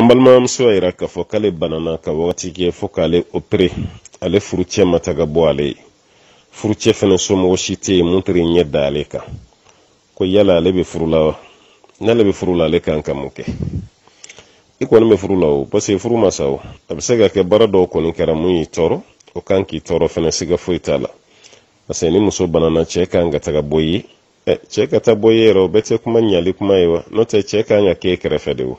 an balimamuso y'a yira k'a fɔ k'ale banana ka wagati kɛ fo k'ale opere ale furucɛ ma ta bɔ ale ye furucɛ fɛnɛ somɔgɔ si tɛ ye mun tere ɲɛ da ale kan ko yala ale be furu la wa n'ale be furu la ale kan ka mun kɛ i kɔni be furu la o parseke furu ma sa o a be se ka kɛ baara dɔw kɔni kɛra mun y'i tɔɔrɔ o kan k'i tɔɔrɔ fɛnɛ siga foyi t'a la parseke ni muso banana cɛɛ kan ka taga bɔ ye cɛɛ ka ta bɔ ye yɛrɛ o bɛɛ tɛ kuma ɲali kuma ye wa n'o tɛ cɛɛ kan ka k'e kɛrɛfɛ de o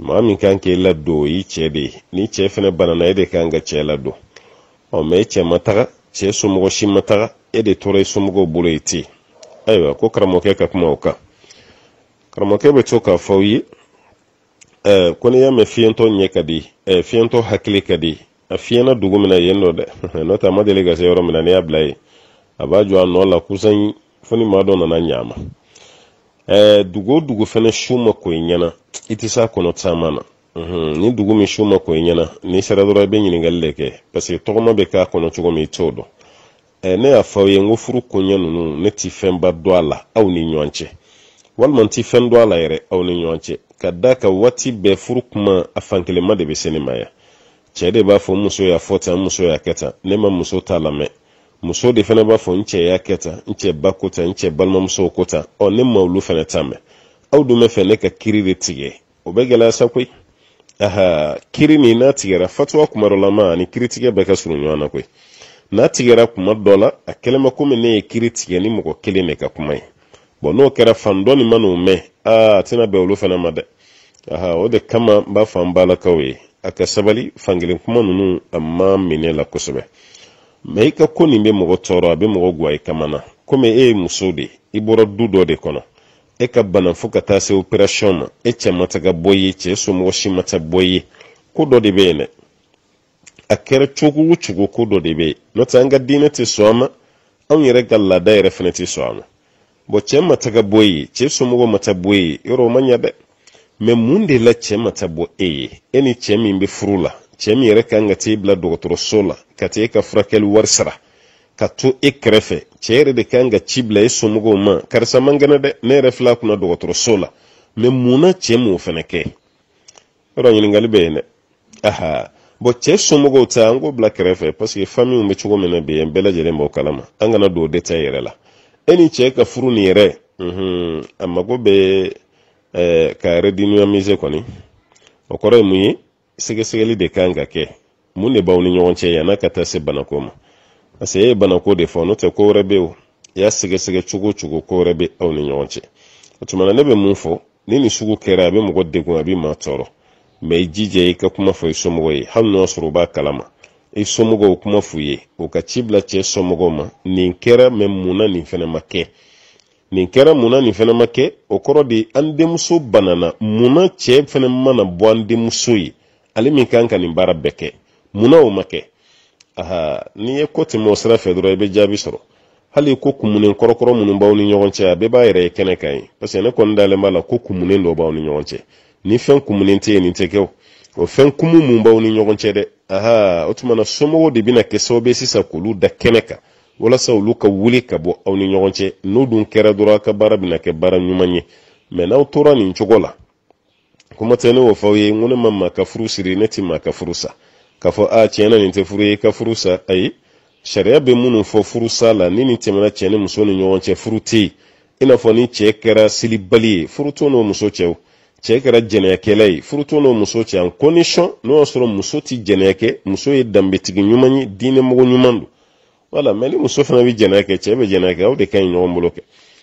maa min kan k'e ladon o y'i cɛ de ye ni cɛ fɛnɛ banana e de kan ka cɛ ladon ɔ mɛ e cɛ ma taga cɛ somɔgɔ si ma taga e de tora i somɔgɔw bolo ye ten ayiwa ko karamɔgɔkɛ ka kuma o kan karamɔgɔkɛ bɛ to k'a fɔ aw ye ɛɛ ko n'i y'a mɛn fiyɛntɔ ɲɛ ka di ɛɛ fiyɛntɔ hakili ka di a fiyɛna dugu min na yen nɔ dɛ n'o tɛ a ma deli ka se yɔrɔ min na n'i y'a bila yen a b'a jɔ a nɔ la kusan fo ni maa dɔ nana ɲ'a ma ɛɛ eh, dugu o dugu fɛnɛ su ma ko i ɲɛna i tɛ s'a kɔnɔ caman na mhm, ni dugu min su ma ko i ɲɛna n'i sera dɔrɔn i bɛ ɲininkali de kɛ paseke tɔgɔma bɛ k'a kɔnɔ cogo min i t'o dɔn eh, ne y'a fɔ aw ye n ko furu koɲɛ ninnu ne ti fɛnba dɔn a la aw ni ɲɔgɔn cɛ walima n ti fɛn dɔn a la yɛrɛ aw ni ɲɔgɔn cɛ ka da kan waati bɛɛ furu kuma a fankelenma de bɛ se ne ma yan cɛ de b'a fɔ muso y'a fɔ tan muso y'a kɛ tan ne ma muso t'a lamɛn muso de fana b'a fɔ n cɛ y'a kɛ tan n cɛ ba ko tan n cɛ balimamusow ko tan ɔ ne ma olu fana ta mɛ aw dun bɛ fɛ ne ka kiri de tigɛ o bɛ gɛlɛya sa koyi aha kiri nin n'a tigɛra fatuwa kuma dɔ lama ani kiritigɛ bɛɛ ka surun ɲɔgɔn na koyi n'a tigɛra kuma dɔ la a kɛlen bɛ komi ne ye kiri tigɛ ni mɔgɔ kelen de ka kuma ye bɔn n'o kɛra fan dɔ nin ma n'o mɛn aa a tɛna bɛn olu fana ma dɛ aha o de kama n b'a fɔ an balakaw ye a ka sabali fankelen kuma ninnu a ma minɛ la kosɛbɛ mɛ i ka ko nin bɛ mɔgɔ tɔɔrɔ a bɛ mɔgɔ guwa i kama komi e ye muso de i bɔra du dɔ de kɔnɔ e ka bana fo ka taa se operasiyɔn ma e cɛ ma taga bɔ ye cɛ somɔgɔ si ma bɔ ye ko dɔ de bɛ yen dɛ a kɛra cogo o cogo ko dɔ de bɛ yen n'o tɛ an ka diinɛ tɛ sɔn a ma anw yɛrɛ ka laada yɛrɛ fana tɛ sɔn a ma bɔn cɛ ma taga bɔ ye cɛ somɔgɔw ma bɔ ye yɔrɔ o ma ɲɛ dɛ mɛ mun de la cɛ ma bɔ e ye e ni cɛ min bɛ furu la cɛ min yɛrɛ kan ka t'e bila dɔgɔtɔrɔso la ka t'e ka furakɛli wari sara ka to e kɛrɛfɛ cɛ yɛrɛ de kan ka ci bila e somɔgɔw ma karisa man kɛnɛ dɛ ne yɛrɛ fila kunna dɔgɔtɔrɔso la mɛ munna cɛ m'o fɛnɛ kɛ yɔrɔ ɲininkali bɛ yen dɛ aha bɔn cɛ somɔgɔw ta an k'o bila kɛrɛfɛ paseke famiw bɛ cogo min na bi an bɛɛ lajɛlen b'o kalama an kana don o yɛrɛ la e ni cɛ ka furu ni yɛrɛ mhm. a mago bɛ eh, ka yɛrɛ dinamize kɔni o kɔrɔ ye mun ye sɛgɛsɛgɛli de kan ka kɛ mun de b'aw ni ɲɔgɔn cɛ yan'a ka taa se banako ma parce que e ye banako de fɔ n'o tɛ ko wɛrɛ bɛ o i y'a sɛgɛsɛgɛ cogo o cogo ko wɛrɛ bɛ aw ni ɲɔgɔn cɛ o tuma na ne bɛ mun fɔ ni nin sugu kɛra a bɛ mɔgɔ degun a bɛ maa tɔɔrɔ mɛ i jija i ka kuma fɔ i somɔgɔw ye hali n'o y'a sɔrɔ u b'a kalama i somɔgɔw kuma f'u ye o ka ci bila cɛ somɔgɔw ma nin kɛra mɛ munna nin fana ma kɛ nin kɛra munna nin fana ma kɛ o kɔrɔ de an denmuso banana munna cɛ fana mana bɔ an denmuso ye ale min kan ka nin baara bɛɛ kɛ munna o ma kɛ aha n'i ye ko tɛmɛ o sira fɛ dɔrɔn i bɛ jaabi sɔrɔ hali ko kumunen kɔrɔkɔrɔ minnu b'aw ni ɲɔgɔn cɛ a bɛɛ b'a yɛrɛ ye kɛnɛ kan ye parce que ne kɔni dalen b'a la ko kumunen dɔ b'aw ni ɲɔgɔn cɛ ni fɛn kumunen tɛ yen nin tɛ kɛ o o fɛn kumu mun b'aw ni ɲɔgɔn cɛ dɛ aha o tuma na somɔgɔw de bɛna kɛ sababu ye sisan k'olu da kɛnɛ kan walasa olu ka wuli ka bɔ aw ni ɲɔgɔn cɛ n'o dun kɛra dɔrɔn a ka baara bɛna kɛ baara ɲuman ye mɛ n'aw tora nin cogo la kuma ta ne wafa yi wani mamma ka furu ne ti ma ka furu ka fɔ a tiɲɛ na nin tɛ furu ye ka furu ayi sariya bɛ minnu fɔ furu la ni nin tɛmɛna cɛ ni muso ni ɲɔgɔn cɛ furu tɛ yen i n'a fɔ ni cɛ kɛra silibali ye furu t'o n'o muso cɛ o cɛ kɛra jɛnɛyakɛla ye furu t'o n'o muso cɛ en condition n'o y'a sɔrɔ muso ti jɛnɛya kɛ muso ye danbetigi ɲuman ye diinɛ mɔgɔ ɲuman don wala mɛ ni muso fana bɛ jɛnɛya kɛ cɛ bɛ jɛnɛya kɛ aw de ka ɲi ɲɔgɔn bolo kɛ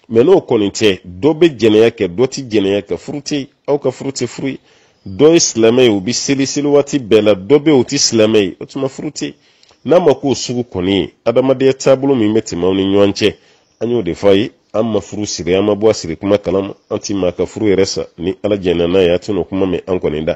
mɛ n'o kɔni tɛ dɔ bɛ jɛnɛya kɛ dɔ ti jɛnɛya kɛ furu tɛ yen aw ka furu tɛ furu ye dɔ ye silamɛ ye o bɛ seli seli waati bɛɛ la dɔ bɛ yen o tɛ silamɛ ye o tuma furu tɛ n'a ma k'o sugu kɔni ye adamadenya taabolo min bɛ tɛmɛ aw ni ɲɔgɔn cɛ an y'o de f'a ye an ma furu siri an ma bɔ a siri kuma kalama an ti maa ka furu yɛrɛ sa ni ala jɛnna n'a ye a tɛna o kuma mɛn an kɔni da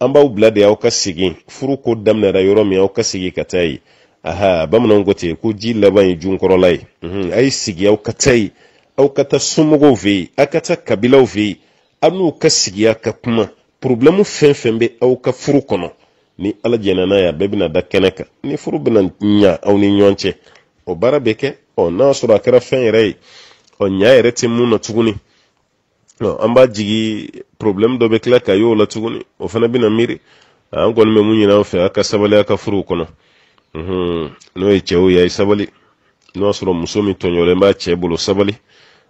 an b'aw bila de aw ka segin furu ko daminɛra yɔrɔ min aw ka segin ka taa yen aha bamananw ko ten ko ji laban ye junkɔrɔla ye mhm, a ye sigi aw ka taa yen aw ka taa somɔgɔw fɛ yen aw ka taa kabilaw fɛ yen a n'u ka sigiya ka kuma porobilɛmu fɛn fɛn bɛ aw ka furu kɔnɔ ni ala jɛnna n'a ye a bɛɛ bɛna da kɛnɛ kan ni furu bɛna ɲa aw ni ɲɔgɔn cɛ o baara bɛ kɛ ɔ n'a sɔrɔ a kɛra fɛn yɛrɛ ye ɔ ɲa yɛrɛ tɛ mun na tuguni ɔ an b'a jigi porobilɛmu dɔ bɛ tila ka y'o la tuguni o fana bɛna miiri an kɔni bɛ mun ɲini an fɛ a ka sabali a ka furuw kɔnɔ n'o ye cɛw ye a ye sabali n'o y'a sɔrɔ muso min tɔɲɔlen b'a cɛ bolo sabali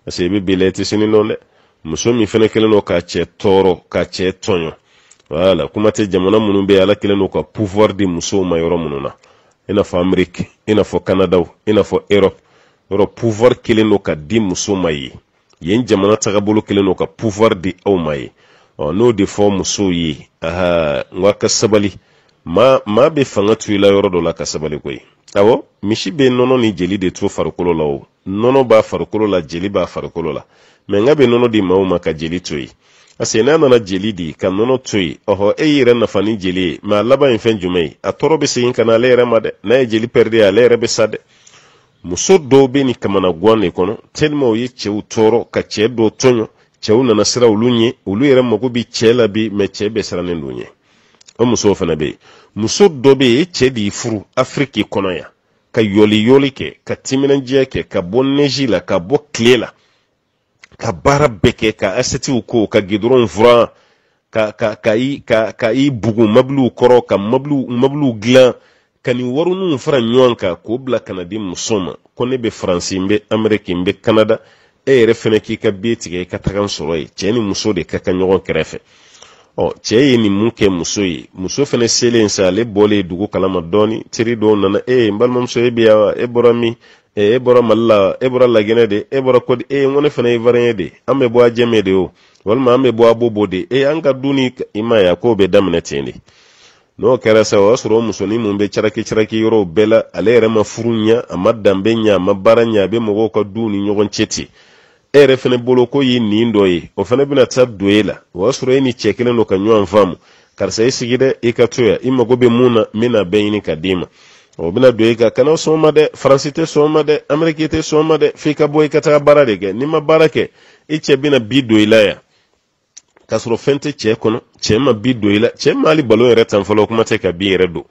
parce que i bɛ bɛlɛ i tɛ sini dɔn dɛ muso min fɛnɛ kɛlen don k'a cɛ tɔɔrɔ k'a cɛ tɔɲɔ wala kuma tɛ jamana minnu bɛ ala kɛlen don ka pouvoir di musow ma yɔrɔ minnu na i n'a fɔ ameriki i n'a fɔ kanadaw i n'a fɔ erɔpe yɔrɔ pouvoir kelen don ka di muso ma ye yen jamana tagabolo kelen don ka pouvoir di aw ma ye ɔ n'o de fɔ musow ye aha n ka sabali maa maa bɛ fanga to i la yɔrɔ dɔ la ka sabali koyi awɔ misi bɛ nɔnɔ ni jeli de to farikolo la o nɔnɔ b'a farikolo la jeli b'a farikolo la mɛ n ka bɛ nɔnɔ di maaw ma ka jeli to yen parce n'a nana jeli di ka nɔnɔ to yen ɔhɔ e y'i yɛrɛ nafa ni jeli ye mɛ laban ye fɛn jumɛn ye a tɔɔrɔ bɛ segin ka na ale yɛrɛ ma dɛ n'a ye jeli pɛridi ale yɛrɛ bɛ sa dɛ muso dɔw bɛ nin kamanaguwan de kɔnɔ tellement u ye cɛw tɔɔrɔ ka cɛ dɔw tɔɲɔ cɛw nana siran olu ɲɛ e olu yɛrɛ mago bɛ cɛ la bi mɛ cɛ bɛɛ sirannen don ɲɛ o musow fana bɛ yen muso dɔ bɛ yen e cɛ furu afiriki kɔnɔ yan ka yɔliyɔli kɛ ka timinandiya kɛ ka bɔ neji la ka bɔ tile la ka baara bɛɛ kɛ ka asɛtiw ko ka gidɔrɔnw furan ka i bugu ka mabiliw kɔrɔ ka mabiliw mabiliw dilan ka nin waruninw fara ɲɔgɔn kan k'o bila ka na di muso ma ko ne bɛ faransi n bɛ amɛriki n bɛ kanada e yɛrɛ fɛnɛ k'i ka biye tigɛ i ka taga n sɔrɔ ye cɛɛ ni muso de ka ka ɲɔgɔn kɛrɛfɛ ɔ cɛɛ ye nin mun kɛ muso ye muso fɛnɛ selen sa ale bɔlen dugu kalama dɔɔni teri dɔw nana e n balimamuso e bɛ yan e bɔra min Eh, e bɔra mali la e bɔra laginɛ de e bɔra kɔdi e ŋo ne fana e ye variyɛn de an bɛ bɔ a jɛmɛ de o walima an bɛ bɔ a bobo de e an ka du ni i ma ye a kow bɛ daminɛ ten de n'o kɛra sa o y'a sɔrɔ o musonin mun bɛ caraki caraki yɔrɔw bɛɛ la ale yɛrɛ ma furu ɲɛ a ma danbe ɲɛ a ma baara ɲɛ a bɛ mɔgɔw ka duw ni ɲɔgɔn cɛ ten e yɛrɛ fɛnɛ bolo ko ye nin dɔ ye o fɛnɛ bena ta don e la o y'a sɔrɔ e ni cɛ kelen dɔ ka ɲɔgɔn faamu karisa i sigi dɛ i ka to ya i mago be mun na n bena bɛɛ ɲini ka d'i ma o bɛna don i kan kana sɔn o ma dɛ faransi tɛ sɔn ma dɛ amɛriki tɛ sɔn ma dɛ f'i ka bɔ i ka taga baara de kɛ n'i ma baara kɛ i cɛ bɛna bi don i la yan k'a sɔrɔ fɛn tɛ cɛ kɔnɔ cɛ ma bi don i la cɛ ma hali balo yɛrɛ tan fɔlɔ kuma tɛ ka bin yɛrɛ don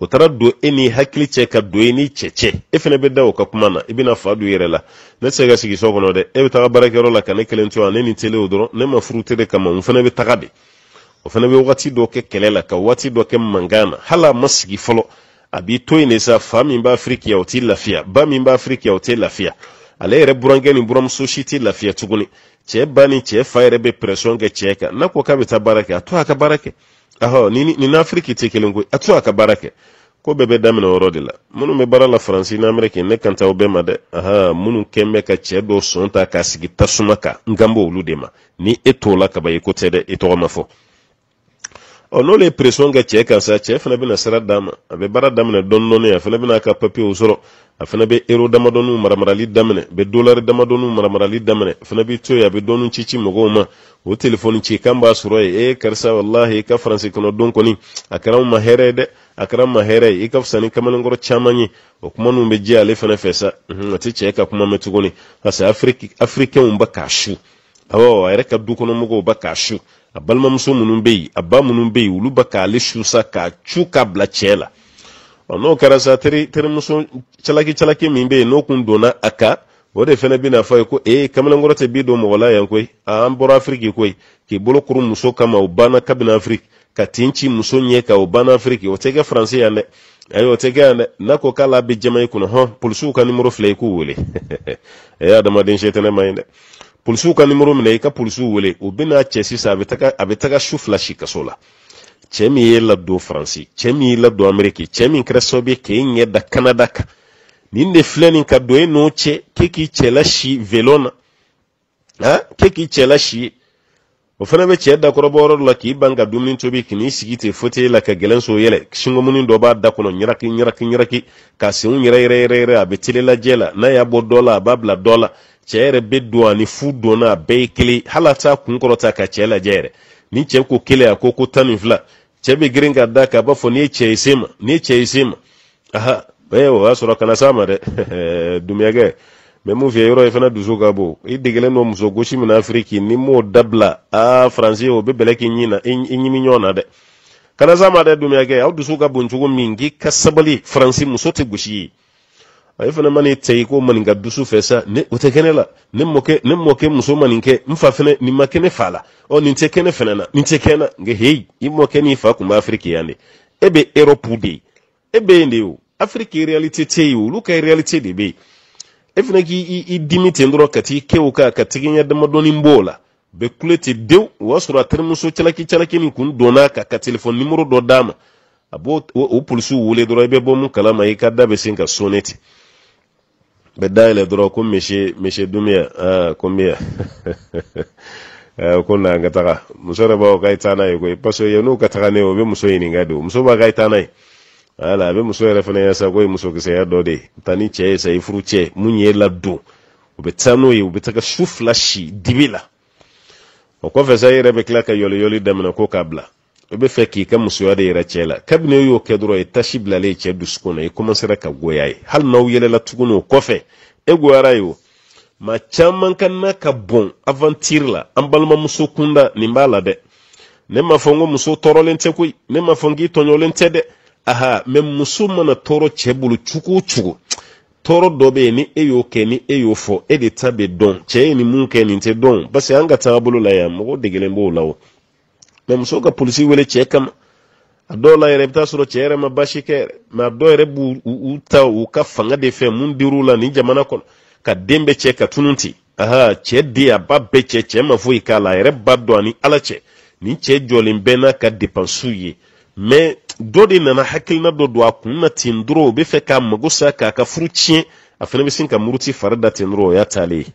o taara don e ni hakili cɛ ka don e ni cɛ cɛ e fɛnɛ bɛ da o ka kuma na i bɛna fa don yɛrɛ la ne tɛ se ka sigi so kɔnɔ dɛ e bɛ taga baarakɛyɔrɔ la ka ne kelen to yan ne ni tele o dɔrɔn ne ma furu tere kama n fɛnɛ bɛ taga de o fɛnɛ bɛ wagati dɔ kɛ kɛlɛ la ka wagati dɔ kɛ mankan na hali a ma sigi fɔlɔ a in de sa fa min b'a afiriki yan o t'i lafiya ba min b'a afiriki yan o tɛ lafiya ale yɛrɛ burankɛ ni buramuso si tɛ lafiya tuguni cɛ ba ni cɛ fa yɛrɛ bɛ pɛrɛsɔn kɛ cɛ kan n'a ko k'a bɛ taa baara kɛ a to a ka baara kɛ ahɔ ni ni n'afiriki tɛ kelen koyi a to a ka baara kɛ ko bɛɛ bɛ daminɛ o yɔrɔ de la minnu bɛ baara la faransi ni amɛriki ne kan t'aw bɛɛ ma dɛ aha minnu kɛn bɛ ka cɛ dɔ sɔn ta k'a sigi tasuma kan n kan b'olu de ma ni e t'o la kaban i ko tɛ dɛ i tɔgɔ ma fɔ ɔ n'olu ye pression kɛ cɛ kan sa cɛ fana bɛna sira d'a ma a bɛ baara daminɛ dɔɔni dɔɔni a fana bɛna a ka papiyew sɔrɔ a fana bɛ euro damadɔniw maramarali daminɛ a bɛ dolari damadɔniw maramarali daminɛ a fana bɛ to yen a bɛ dɔɔni ci ci mɔgɔw ma o telefɔni ci kan b'a sɔrɔ yen ee karisa walahi i e, ka faransi kɔnɔ don kɔni a kɛra anw ma hɛrɛ ye dɛ a kɛra anw ma hɛrɛ ye i ka fisa ni kamalenkɔrɔ caman ye o kuma ninnu bɛ diya ale fana fɛ sa unhun a tɛ cɛ ka kuma mɛn tuguni parce que afiriki afirikɛnw bɛ k'a su awɔ a yɛrɛ ka dukɔnɔmɔgɔw bɛ k'a su a balimamuso minnu bɛ yen a ba minnu bɛ yen olu bɛ k'ale susa k'a cu k'a bila cɛ la ɔ n'o kɛra sa teri terimuso calaki calaki min bɛ yen n'o kun donna a kan o de fana bɛna fɔ a ye ko ee kamalenkɔrɔ tɛ bi don mɔgɔ la yan koyi an bɔra afiriki koyi k'i bolo kuru muso kama o banna kabini afiriki ka tin ci muso ɲɛ kan o banna afiriki o tɛ kɛ faransi yan dɛ ayi o tɛ kɛ yan dɛ n'a ko k'a la bɛ jama i kunna hɔn polisiw ka nimoro filɛ i k'u wele ee adamaden se tɛ ne ɲi dɛ polisiw ka nimoro minɛ i ka polisiw wele u bɛna cɛ sisan a bɛ taga su fila si kaso la cɛ min ye ladon faransi cɛ min ye ladon ameriki cɛ min kɛra sababu ye k'e ɲɛ da kanada kan nin de filɛ nin ka don e n'o cɛ k'e k'i cɛ lasi velon na han k'e k'i cɛ lasi o fana bɛ cɛ dakɔrɔbɔ yɔrɔ dɔ la k'i ban ka dumuni tobi k'i sigi ten foteye la ka gɛlɛn yɛlɛ sinkomuni dɔ b'a da kɔnɔ ɲaraki ɲaraki ɲaraki k'a senw yɛrɛ yɛrɛ yɛrɛ yɛrɛ a bɛ tele la n'a y'a bɔ dɔ la a b'a bila dɔ la cɛ yɛrɛ bɛ don ani fu donna a bɛɛ ye kelen hali a t'a kun kɔrɔta ka cɛ lajɛ yɛrɛ ni cɛ ko kelen a ko ko tan ni fila cɛ bɛ girin ka da kan b'a fɔ ni ye cɛ ye ma ni ye cɛ ye ma aha ee o y'a sɔrɔ kana s'a ma dɛ dumuyakɛ mɛ mun fiyɛ yɔrɔ ye fana dusu ka bon i degelen don muso gosi min na afiriki ni m'o dabila a faransi o be bɛlɛ k'i ɲin na i ɲimi ɲɔgɔn na dɛ kana s'a ma dɛ dumuyakɛ aw dusu ka bon cogo min k'i ka sabali faransi muso tɛ gosi ye a ye fana ma n'i cɛ i ko maninka dusu fɛ sa ne o tɛ kɛ la ne mɔkɛ ne mɔkɛ muso ma nin kɛ n fa fɛnɛ nin ma kɛ fa la ɔ nin tɛ kɛ ne na nin tɛ kɛ na nka heyi i mɔkɛ n'i fa kun bɛ afiriki yan de e bɛ erɔpu de e bɛ yen de o afiriki realite tɛ yen olu ka realite de bɛ yen e fana k'i dimi ten dɔrɔn ka t'i kɛ o kan ka tigi damadɔni b'o la bɛ kule ten dewu o y'a sɔrɔ a terimuso calaki calaki nin kun donna a ka telefɔni nimoro dɔ d'a ma a b'o o polisiw wele dɔrɔn i bɛ bɔ mun kalama i ka da bɛ sen ka sɔnne ten bɛ dayɛlɛ dɔrɔn ko mese mese dumiyɛ ah, ko miyɛ ko na ka taga muso yɛrɛ b'a fɔ k'a ye taa n'a ye koyi parce que yen ka taga ne ye o bɛ muso ɲininka de muso b'a k'a ye taa n'a ye wala a bɛ muso yɛrɛ fana ye sa ko ye musokisɛya dɔ de ye taa ni cɛ ye sa i furu cɛ mun ye ladon u bɛ taa n'o ye u bɛ taga su fila si dibi la o kɔfɛ sa i yɛrɛ bɛ tila ka yɔliyɔli daminɛ ko k'a bila i e bɛ fɛ k'i ka musoya de yɛrɛ cɛ la kabini e y'o kɛ dɔrɔn ye tasi bilalen e cɛ dusukun na i e komansera ka goya ye hali n'aw yɛlɛla tuguni o kɔfɛ e goyara ye o ma caman ka na ka bon avantiri la an balimamuso kunda nin b'a la dɛ ne m'a fɔ n ko muso tɔɔrɔlen tɛ koyi ne m'a fɔ n k'i tɔɲɔlen tɛ dɛ aha mɛ muso mana tɔɔrɔ cɛ bolo cogo o tɔɔrɔ dɔ bɛ yen ni e y'o kɛ ni e y'o fɔ e de ta bɛ dɔn cɛ ye nin mun kɛ nin tɛ dɔn parce an ka taabolo la yan mɔgɔ degelen b'o la o muso ka polisi wele cɛ kama a dɔw la yɛrɛ i bɛ taa sɔrɔ cɛ yɛrɛ ma basi kɛ yɛrɛ mɛ a yɛrɛ b'u ta u ka fanga de fɛ mun dir'u la ni jamana kɔnɔ ka den bɛ cɛ ka tunun ten aha cɛ den a ba bɛɛ cɛ cɛ ma foyi k'a la a yɛrɛ ba dɔn ani ala cɛ ni cɛ jɔlen bɛɛ n'a ka depansiw ye mɛ dɔ de nana hakilina dɔ don a kun na ten dɔrɔn o bɛ fɛ k'a mago sa k'a ka furu tiɲɛ a fana bɛ sin ka muruti fari da ten dɔrɔn o y'a taalen ye